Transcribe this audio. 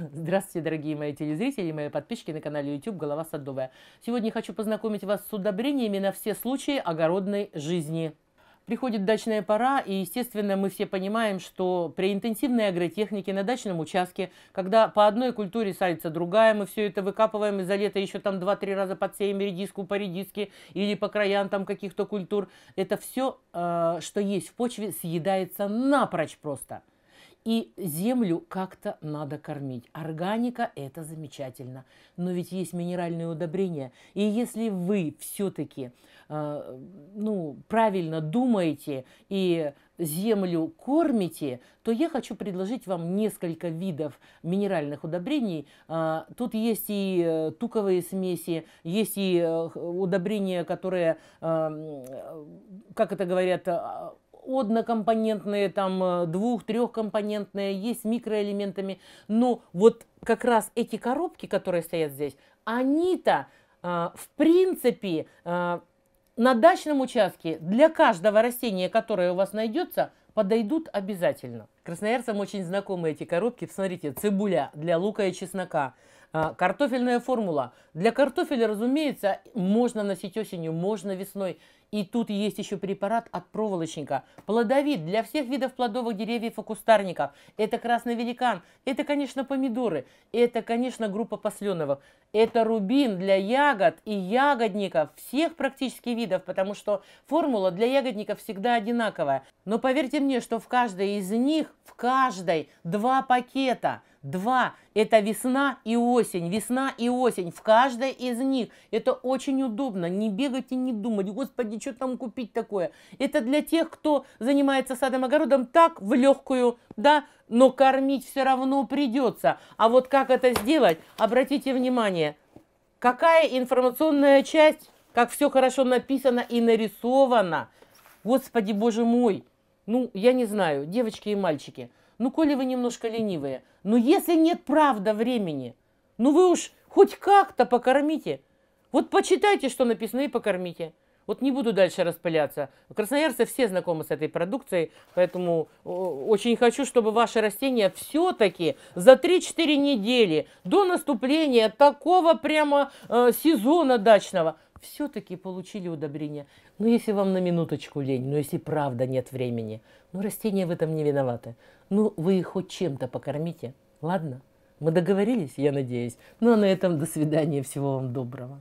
Здравствуйте, дорогие мои телезрители мои подписчики на канале YouTube «Голова садовая». Сегодня хочу познакомить вас с удобрениями на все случаи огородной жизни. Приходит дачная пора, и, естественно, мы все понимаем, что при интенсивной агротехнике на дачном участке, когда по одной культуре садится другая, мы все это выкапываем, и за лето еще там 2-3 раза подсеем редиску по редиске или по краям там каких-то культур, это все, э, что есть в почве, съедается напрочь просто – и землю как-то надо кормить. Органика – это замечательно. Но ведь есть минеральные удобрения. И если вы все-таки э, ну, правильно думаете и землю кормите, то я хочу предложить вам несколько видов минеральных удобрений. Э, тут есть и э, туковые смеси, есть и э, удобрения, которые, как это говорят, однокомпонентные, там э, двух-трехкомпонентные, есть микроэлементами. Но вот как раз эти коробки, которые стоят здесь, они-то а, в принципе а, на дачном участке для каждого растения, которое у вас найдется, подойдут обязательно. Красноярцам очень знакомы эти коробки. Смотрите, цибуля для лука и чеснока – а, картофельная формула. Для картофеля, разумеется, можно носить осенью, можно весной. И тут есть еще препарат от проволочника. плодовид для всех видов плодовых деревьев и кустарников. Это красный великан, это, конечно, помидоры, это, конечно, группа посленовых. Это рубин для ягод и ягодников, всех практически видов, потому что формула для ягодников всегда одинаковая. Но поверьте мне, что в каждой из них, в каждой два пакета – Два – это весна и осень, весна и осень. В каждой из них это очень удобно. Не бегать и не думать, господи, что там купить такое. Это для тех, кто занимается садом-огородом так, в легкую, да, но кормить все равно придется. А вот как это сделать? Обратите внимание, какая информационная часть, как все хорошо написано и нарисовано. Господи, боже мой, ну, я не знаю, девочки и мальчики – ну, коли вы немножко ленивые, но если нет правда времени, ну, вы уж хоть как-то покормите. Вот почитайте, что написано, и покормите. Вот не буду дальше распыляться. Красноярцы все знакомы с этой продукцией, поэтому очень хочу, чтобы ваши растения все-таки за 3-4 недели до наступления такого прямо э, сезона дачного – все-таки получили удобрение. Ну, если вам на минуточку лень, ну, если правда нет времени, ну, растения в этом не виноваты. Ну, вы их хоть чем-то покормите, ладно? Мы договорились, я надеюсь. Ну, а на этом до свидания, всего вам доброго.